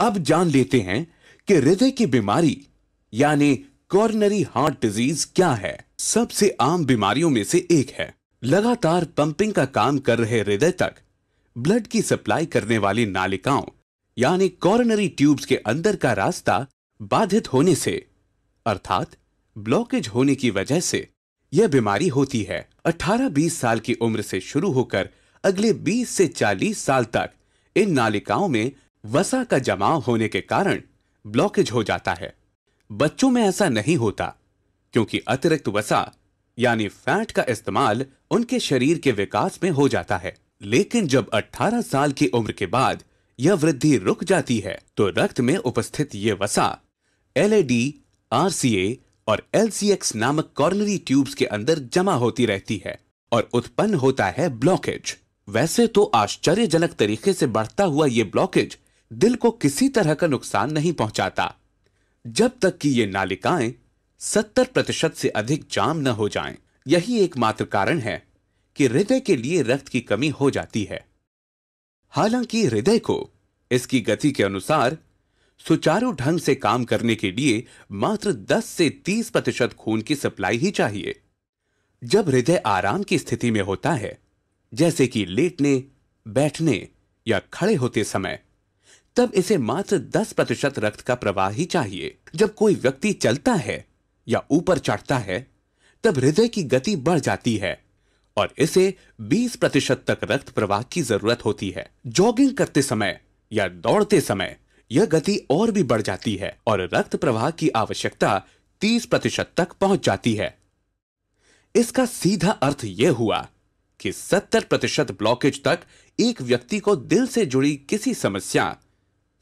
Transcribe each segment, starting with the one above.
अब जान लेते हैं कि हृदय की बीमारी यानी कॉर्नरी हार्ट डिजीज क्या है सबसे आम बीमारियों में से एक है लगातार पंपिंग का काम कर रहे हृदय तक ब्लड की सप्लाई करने वाली नालिकाओं यानी कॉर्नरी ट्यूब्स के अंदर का रास्ता बाधित होने से अर्थात ब्लॉकेज होने की वजह से यह बीमारी होती है 18-20 साल की उम्र से शुरू होकर अगले 20 से 40 साल तक इन नालिकाओं में वसा का जमाव होने के कारण ब्लॉकेज हो जाता है बच्चों में ऐसा नहीं होता क्योंकि अतिरिक्त वसा यानी फैट का इस्तेमाल उनके शरीर के विकास में हो जाता है लेकिन जब 18 साल की उम्र के बाद यह वृद्धि रुक जाती है तो रक्त में उपस्थित ये वसा एल आरसीए और एलसीएक्स नामक कॉर्नरी ट्यूब्स के अंदर जमा होती रहती है और उत्पन्न होता है ब्लॉकेज वैसे तो आश्चर्यजनक तरीके से बढ़ता हुआ यह ब्लॉकेज दिल को किसी तरह का नुकसान नहीं पहुंचाता जब तक कि ये नालिकाएं सत्तर प्रतिशत से अधिक जाम न हो जाएं। यही एकमात्र कारण है कि हृदय के लिए रक्त की कमी हो जाती है हालांकि हृदय को इसकी गति के अनुसार सुचारू ढंग से काम करने के लिए मात्र 10 से 30 प्रतिशत खून की सप्लाई ही चाहिए जब हृदय आराम की स्थिति में होता है जैसे कि लेटने बैठने या खड़े होते समय तब इसे मात्र 10 प्रतिशत रक्त का प्रवाह ही चाहिए जब कोई व्यक्ति चलता है या ऊपर चढ़ता है तब हृदय की गति बढ़ जाती है और इसे 20 प्रतिशत तक रक्त प्रवाह की जरूरत होती है जॉगिंग करते समय या दौड़ते समय यह गति और भी बढ़ जाती है और रक्त प्रवाह की आवश्यकता 30 प्रतिशत तक पहुंच जाती है इसका सीधा अर्थ यह हुआ कि 70 प्रतिशत ब्लॉकेज तक एक व्यक्ति को दिल से जुड़ी किसी समस्या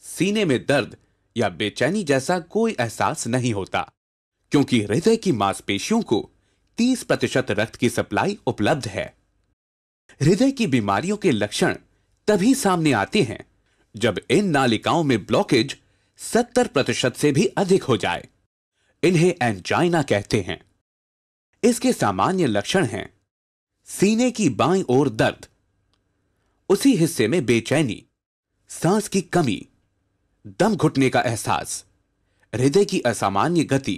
सीने में दर्द या बेचैनी जैसा कोई एहसास नहीं होता क्योंकि हृदय की मांसपेशियों को 30 प्रतिशत रक्त की सप्लाई उपलब्ध है हृदय की बीमारियों के लक्षण तभी सामने आते हैं जब इन नालिकाओं में ब्लॉकेज 70 प्रतिशत से भी अधिक हो जाए इन्हें एंजाइना कहते हैं इसके सामान्य लक्षण हैं सीने की बाईं ओर दर्द उसी हिस्से में बेचैनी सांस की कमी दम घुटने का एहसास हृदय की असामान्य गति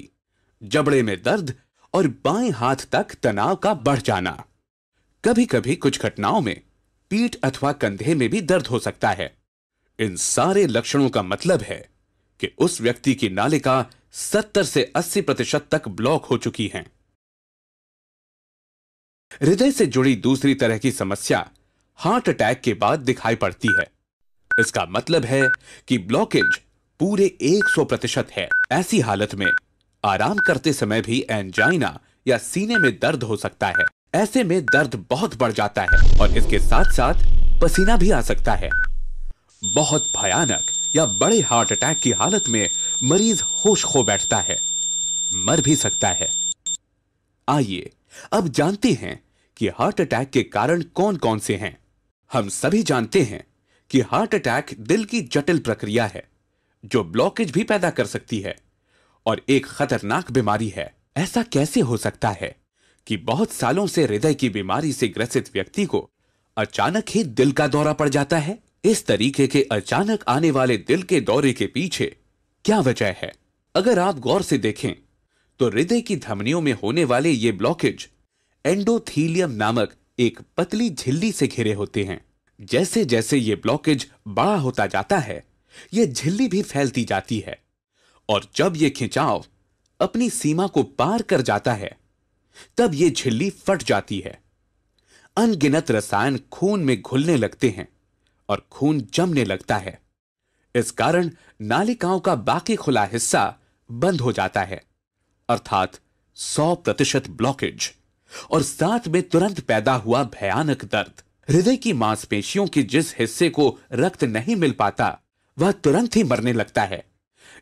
जबड़े में दर्द और बाएं हाथ तक तनाव का बढ़ जाना कभी कभी कुछ घटनाओं में पीठ अथवा कंधे में भी दर्द हो सकता है इन सारे लक्षणों का मतलब है कि उस व्यक्ति की नालिका 70 से 80 प्रतिशत तक ब्लॉक हो चुकी हैं। हृदय से जुड़ी दूसरी तरह की समस्या हार्ट अटैक के बाद दिखाई पड़ती है इसका मतलब है कि ब्लॉकेज पूरे 100 प्रतिशत है ऐसी हालत में आराम करते समय भी एंजाइना या सीने में दर्द हो सकता है ऐसे में दर्द बहुत बढ़ जाता है और इसके साथ साथ पसीना भी आ सकता है बहुत भयानक या बड़े हार्ट अटैक की हालत में मरीज होश खो बैठता है मर भी सकता है आइए अब जानते हैं कि हार्ट अटैक के कारण कौन कौन से हैं हम सभी जानते हैं कि हार्ट अटैक दिल की जटिल प्रक्रिया है जो ब्लॉकेज भी पैदा कर सकती है और एक खतरनाक बीमारी है ऐसा कैसे हो सकता है कि बहुत सालों से हृदय की बीमारी से ग्रसित व्यक्ति को अचानक ही दिल का दौरा पड़ जाता है इस तरीके के अचानक आने वाले दिल के दौरे के पीछे क्या वजह है अगर आप गौर से देखें तो हृदय की धमनियों में होने वाले ये ब्लॉकेज एंडोथीलियम नामक एक पतली झिल्ली से घिरे होते हैं जैसे जैसे ये ब्लॉकेज बड़ा होता जाता है ये झिल्ली भी फैलती जाती है और जब ये खिंचाव अपनी सीमा को पार कर जाता है तब ये झिल्ली फट जाती है अनगिनत रसायन खून में घुलने लगते हैं और खून जमने लगता है इस कारण नालिकाओं का बाकी खुला हिस्सा बंद हो जाता है अर्थात 100 प्रतिशत ब्लॉकेज और साथ में तुरंत पैदा हुआ भयानक दर्द हृदय की मांसपेशियों के जिस हिस्से को रक्त नहीं मिल पाता वह तुरंत ही मरने लगता है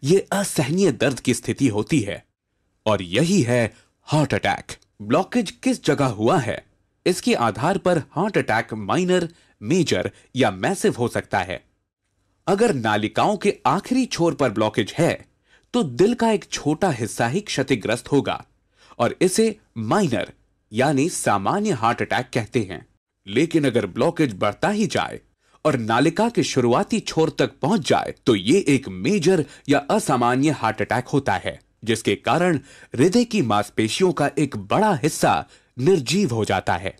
यह असहनीय दर्द की स्थिति होती है और यही है हार्ट अटैक ब्लॉकेज किस जगह हुआ है इसके आधार पर हार्ट अटैक माइनर मेजर या मैसिव हो सकता है अगर नालिकाओं के आखिरी छोर पर ब्लॉकेज है तो दिल का एक छोटा हिस्सा ही क्षतिग्रस्त होगा और इसे माइनर यानी सामान्य हार्ट अटैक कहते हैं लेकिन अगर ब्लॉकेज बढ़ता ही जाए और नालिका के शुरुआती छोर तक पहुंच जाए तो ये एक मेजर या असामान्य हार्ट अटैक होता है जिसके कारण हृदय की मांसपेशियों का एक बड़ा हिस्सा निर्जीव हो जाता है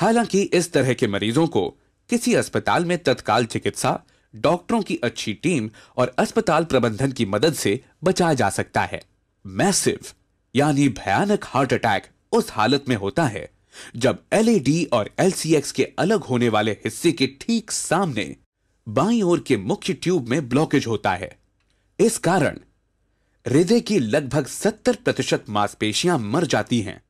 हालांकि इस तरह के मरीजों को किसी अस्पताल में तत्काल चिकित्सा डॉक्टरों की अच्छी टीम और अस्पताल प्रबंधन की मदद से बचाया जा सकता है मैसिव यानी भयानक हार्ट अटैक उस हालत में होता है जब एलईडी और एलसीएक्स के अलग होने वाले हिस्से के ठीक सामने बाई ओर के मुख्य ट्यूब में ब्लॉकेज होता है इस कारण हृदय की लगभग 70 प्रतिशत मांसपेशियां मर जाती हैं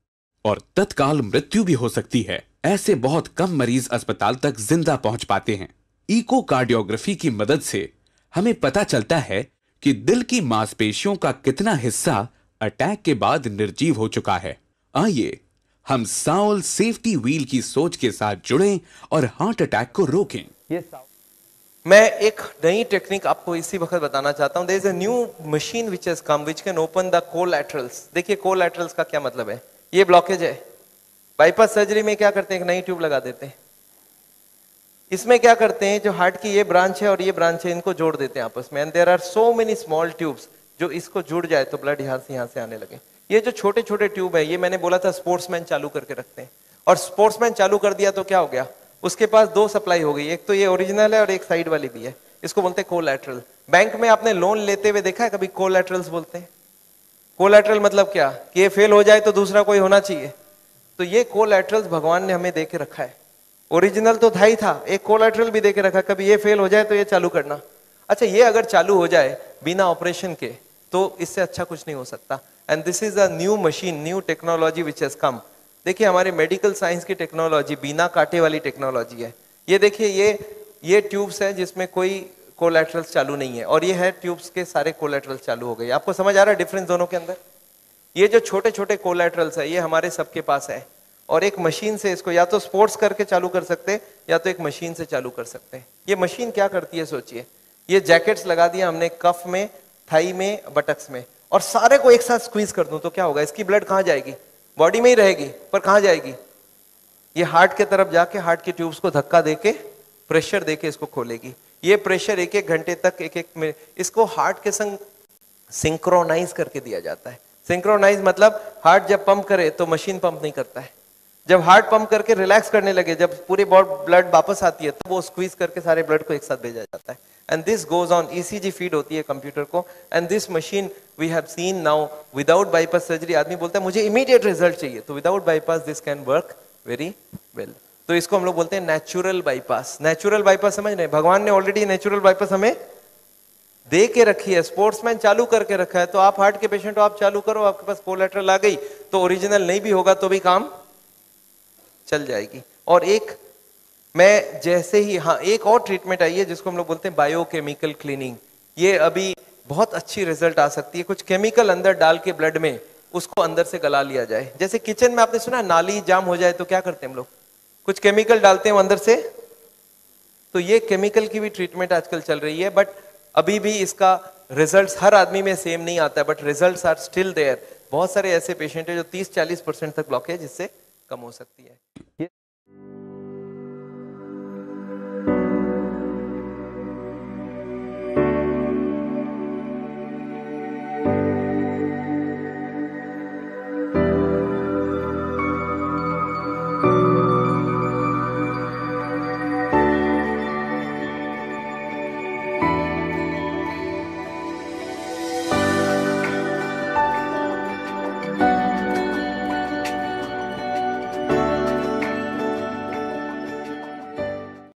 और तत्काल मृत्यु भी हो सकती है ऐसे बहुत कम मरीज अस्पताल तक जिंदा पहुंच पाते हैं इको कार्डियोग्राफी की मदद से हमें पता चलता है कि दिल की मांसपेशियों का कितना हिस्सा अटैक के बाद निर्जीव हो चुका है आइए हम साउल सेफ्टी व्हील की सोच के साथ जुड़ें और हार्ट अटैक को रोकें yes, मैं एक नई टेक्निक आपको इसी वक्त बताना चाहता हूं there is a new machine which has come which can open the collaterals देखिए कोलैटरल्स का क्या मतलब है ये ब्लॉकेज है बाईपास सर्जरी में क्या करते हैं एक नई ट्यूब लगा देते हैं इसमें क्या करते हैं जो हार्ट की ये ब्रांच है और ये ब्रांच है इनको जोड़ देते हैं आपस में and there are so many small tubes जो इसको जुड़ जाए तो ब्लड यहां से यहां से आने लगे ये जो छोटे छोटे ट्यूब है ये मैंने बोला था स्पोर्ट्समैन चालू करके रखते हैं और स्पोर्ट्समैन चालू कर दिया तो क्या हो गया उसके पास दो सप्लाई हो गई एक तो ये ओरिजिनल है और एक साइड वाली भी है इसको बोलते हैं कोलैटरल बैंक में आपने लोन लेते हुए देखा है कभी कोलैटरल्स बोलते हैं कोलेट्रल मतलब क्या कि ये फेल हो जाए तो दूसरा कोई होना चाहिए तो ये कोलैटरल्स भगवान ने हमें दे के रखा है ओरिजिनल तो था ही था एक कोलेट्रल भी दे के रखा कभी ये फेल हो जाए तो ये चालू करना अच्छा ये अगर चालू हो जाए बिना ऑपरेशन के तो इससे अच्छा कुछ नहीं हो सकता and this is a new machine new technology which has come देखिए हमारे मेडिकल साइंस की टेक्नोलॉजी बिना काटे वाली टेक्नोलॉजी है ये देखिए ये ये ट्यूब्स हैं जिसमें कोई कोलेट्रल्स चालू नहीं है और ये है ट्यूब्स के सारे कोलेट्रल्स चालू हो गए आपको समझ आ रहा है डिफरेंस दोनों के अंदर ये जो छोटे छोटे कोलेट्रल्स है ये हमारे सबके पास है और एक मशीन से इसको या तो स्पोर्ट्स करके चालू कर सकते हैं या तो एक मशीन से चालू कर सकते हैं ये मशीन क्या करती है सोचिए ये जैकेट्स लगा दिया हमने कफ में थाई में बटक्स में और सारे को एक साथ स्क्वीज कर दूं तो क्या होगा इसकी ब्लड कहां जाएगी बॉडी में ही रहेगी पर कहां जाएगी ये हार्ट के तरफ जाके हार्ट के ट्यूब्स को धक्का देके प्रेशर देके इसको खोलेगी ये प्रेशर एक एक घंटे तक एक एक मिनट इसको हार्ट के संग सिंक्रोनाइज करके दिया जाता है सिंक्रोनाइज मतलब हार्ट जब पंप करे तो मशीन पंप नहीं करता है जब हार्ट पंप करके रिलैक्स करने लगे जब पूरी ब्लड वापस आती है तो वो स्क्वीज करके सारे ब्लड को एक साथ भेजा जाता है and this goes on ECG feed होती है कंप्यूटर को and this machine we have seen now without bypass surgery आदमी बोलता है मुझे इमीडिएट रिजल्ट चाहिए तो without bypass this can work very well तो इसको हम लोग बोलते हैं नेचुरल बाईपास नेचुरल बाईपास समझ रहे भगवान ने ऑलरेडी नेचुरल बाईपास हमें दे के रखी है स्पोर्ट्समैन चालू करके रखा है तो आप हार्ट के पेशेंट हो आप चालू करो आपके पास फोर लेटर ला गई तो ओरिजिनल नहीं भी होगा तो भी काम चल जाएगी और एक मैं जैसे ही हाँ एक और ट्रीटमेंट आई है जिसको हम लोग बोलते हैं बायोकेमिकल क्लीनिंग ये अभी बहुत अच्छी रिजल्ट आ सकती है कुछ केमिकल अंदर डाल के ब्लड में उसको अंदर से गला लिया जाए जैसे किचन में आपने सुना नाली जाम हो जाए तो क्या करते हैं हम लोग कुछ केमिकल डालते हैं अंदर से तो ये केमिकल की भी ट्रीटमेंट आजकल चल रही है बट अभी भी इसका रिजल्ट्स हर आदमी में सेम नहीं आता but results are still there बहुत सारे ऐसे पेशेंट हैं जो 30-40 परसेंट तक ब्लॉकेज इससे कम हो सकती है